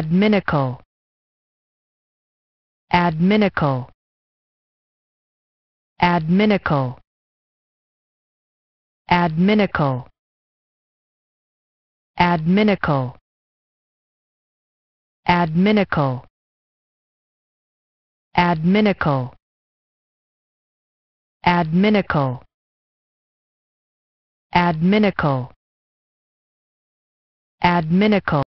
Adminical. Adminical. Adminical. Adminical. Adminical. Adminical. Adminical. Adminical. Adminical. Adminical.